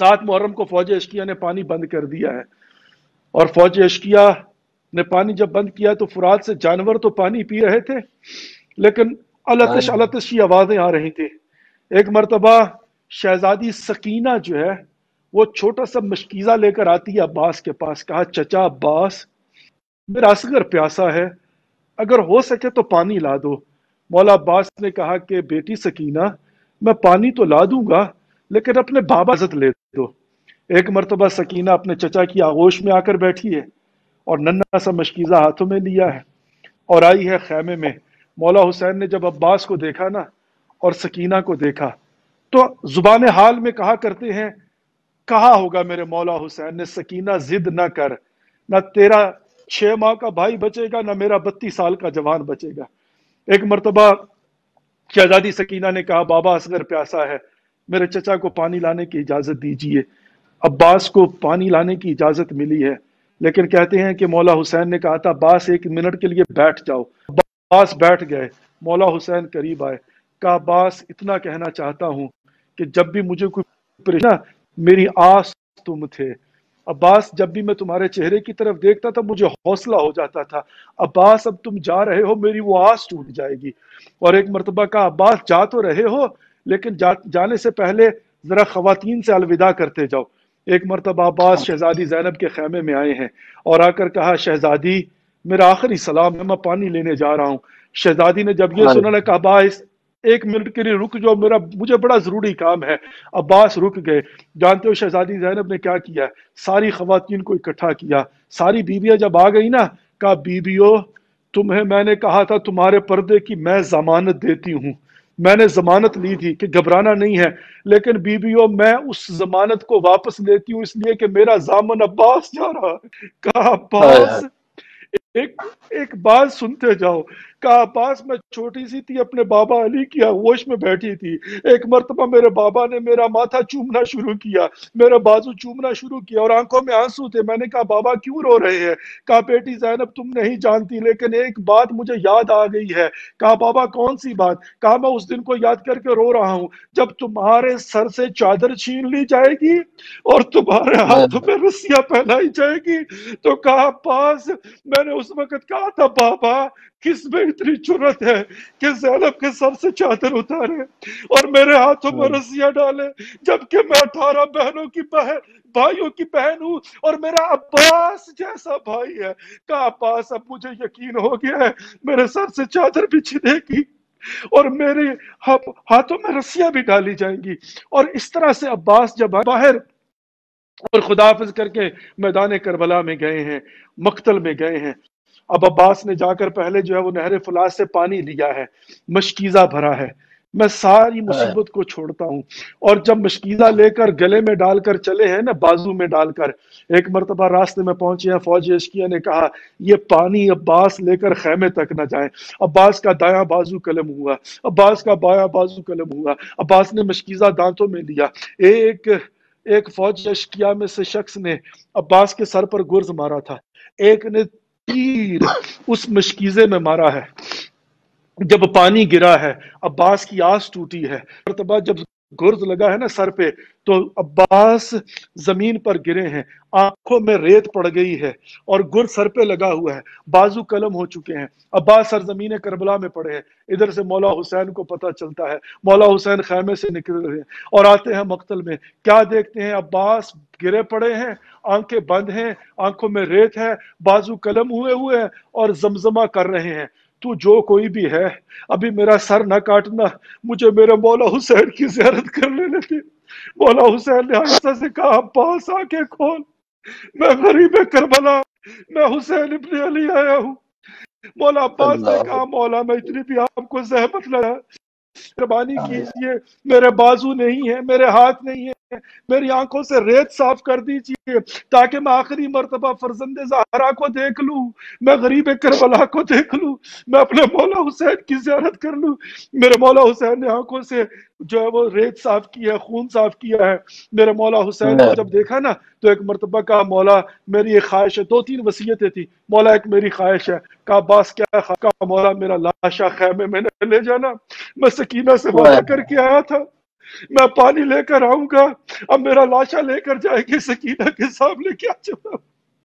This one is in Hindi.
सात मुहर्रम को फौज अशकिया ने पानी बंद कर दिया है और फौज अशकिया ने पानी जब बंद किया तो फुरात से जानवर तो पानी पी रहे थे लेकिन अलतश हाँ। अलतश की आवाज़ें आ रही थी एक मरतबा शहजादी सकीना जो है वो छोटा सा मशकीज़ा लेकर आती है अब्बास के पास कहा चचा अब्बास मेरा असगर प्यासा है अगर हो सके तो पानी ला दो मौला अब्बास ने कहा कि बेटी सकीना मैं पानी तो ला दूंगा लेकिन अपने बाबा इज्जत ले दो एक मरतबा सकीना अपने चचा की आगोश में आकर बैठी है और नन्ना सा मशकीज़ा हाथों में लिया है और आई है खैमे में मौला हुसैन ने जब अब्बास को देखा ना और सकीना को देखा तो जुबान हाल में कहा करते हैं कहा होगा मेरे मौला हुसैन ने सकीना जिद ना कर ना तेरा छः माह का भाई बचेगा ना मेरा बत्तीस साल का जवान बचेगा एक मरतबा शहजादी सकीना ने कहा बाबा असगर प्यासा है मेरे चचा को पानी लाने की इजाज़त दीजिए अब्बास को पानी लाने की इजाज़त मिली है लेकिन कहते हैं कि मौला हुसैन ने कहा था अब्बास एक मिनट के लिए बैठ जाओ अब्बास बैठ गए मौला हुसैन करीब आए का अब्बास इतना कहना चाहता हूँ कि जब भी मुझे कोई ना मेरी आस तुम थे अब्बास जब भी मैं तुम्हारे चेहरे की तरफ देखता था मुझे हौसला हो जाता था अब्बास अब तुम जा रहे हो मेरी वो आस टूट जाएगी और एक मरतबा का अब्बास जा तो रहे हो लेकिन जा, जाने से पहले ज़रा खातन से अलविदा करते जाओ एक मरतबा अब्बास हाँ। शहजादी जैनब के खेमे में आए हैं और आकर कहा शहजादी मेरा आखिरी सलाम है मैं पानी लेने जा रहा हूँ शहजादी ने जब ये हाँ। सुना कहा अब्बास एक मिनट के लिए रुक जाओ मेरा मुझे बड़ा ज़रूरी काम है अब्बास रुक गए जानते हो शहजादी जैनब ने क्या किया सारी खातन को इकट्ठा किया सारी बीबियां जब आ गई ना कहा बीबियो तुम्हें मैंने कहा था तुम्हारे पर्दे की मैं जमानत देती हूँ मैंने जमानत ली थी कि घबराना नहीं है लेकिन बीबीओ मैं उस जमानत को वापस लेती हूँ इसलिए कि मेरा जामन अब्बास जा रहा है कहा हाँ अब्बास एक एक बात सुनते जाओ कहा अब्बास मैं छोटी सी थी अपने बाबा अली की आगोश में बैठी थी एक मरतबा मेरे बाबा ने मेरा माथा चूमना शुरू किया मेरा बाजू चूमना शुरू किया और आंखों में आंसू थे मैंने कहा बाबा क्यों रो रहे हैं कहा बेटी जैनब तुम नहीं जानती लेकिन एक बात मुझे याद आ गई है कहा बाबा कौन सी बात कहा मैं उस दिन को याद करके रो रहा हूँ जब तुम्हारे सर से चादर छीन ली जाएगी और तुम्हारे हाथ में हाँ। रस्सियां पहनाई जाएगी तो कहा अब्बास मैंने उस वक्त कहा था बाबा किस में इतनी चुरत है कि जैनब के सर से चादर उतारे और मेरे हाथों में हाँ। रस्सियां डाले जबकि मैं अठारह बहनों की बहन भाइयों की बहन हूँ और मेरा अब्बास जैसा भाई है कहा अब्बास अब मुझे यकीन हो गया है मेरे सर से चादर बिछी देगी और मेरे हाथों में रस्सियां भी डाली जाएंगी और इस तरह से अब्बास जब बाहर और खुदाफिज करके मैदान करबला में गए हैं मख्तल में गए हैं अब अब्बास ने जाकर पहले जो है वो नहर फलास से पानी लिया है मशकीज़ा भरा है मैं सारी मुसीबत को छोड़ता हूँ और जब मशकीजा लेकर गले में डालकर चले हैं ना बाजू में डालकर एक मरतबा रास्ते में पहुंचे हैं फौज एशकिया ने कहा ये पानी अब्बास लेकर खेमे तक ना जाए अब्बास का दाया बाजू कलम हुआ अब्बास का बाया बाजू कलम हुआ अब्बास ने मशकीजा दांतों में लिया एक एक फौज अशकिया में से शख्स ने अब्बास के सर पर गुर्ज मारा था एक ने तीर उस मशकीजे में मारा है जब पानी गिरा है अब्बास की आस टूटी है मरतबा जब गुर्द लगा है ना सर पे तो अब्बास जमीन पर गिरे हैं आंखों में रेत पड़ गई है और गुर सर पे लगा हुआ है बाजू कलम हो चुके हैं अब्बास सर जमीन करबला में पड़े हैं इधर से मौला हुसैन को पता चलता है मौला हुसैन खैमे से निकल रहे हैं और आते हैं मख्तल में क्या देखते हैं अब्बास गिरे पड़े हैं आंखें बंद हैं आंखों में रेत है बाजू कलम हुए हुए हैं और जमजमा कर रहे हैं तू जो कोई भी है अभी मेरा सर ना काटना मुझे मेरे मौला हुसैन की जियारत कर लेने दे मौला हुसैन ने आहिस्ता से कहा पास आके खोल मैं गरीब करबला मैं हुसैन इबन अली आया हूँ मौला अब्बास ने कहा मौला मैं इतनी भी आपको जहमत लगा मेहरबानी कीजिए मेरे बाजू नहीं है मेरे हाथ नहीं है मेरी आंखों से रेत साफ कर दीजिए ताकि मैं आखिरी मरतबा फर्जंद जहरा को देख लूँ मैं गरीब करबला को देख लूँ मैं अपने मौला हुसैन की ज्यारत कर लूँ मेरे मौला हुसैन ने आंखों से जो है वो रेत साफ किया है खून साफ किया है मेरे मौला हुसैन ने जब देखा ना तो एक मरतबा कहा मौला मेरी एक ख्वाहिश है दो तीन वसीयतें थी मौला एक मेरी ख्वाहिश है कहा बास क्या कहा मौला मेरा लाशा खैमे में ले जाना मैं सकीना से वादा करके आया था मैं पानी लेकर आऊंगा अब मेरा लाशा लेकर जाएंगे सकीना के सामने क्या चला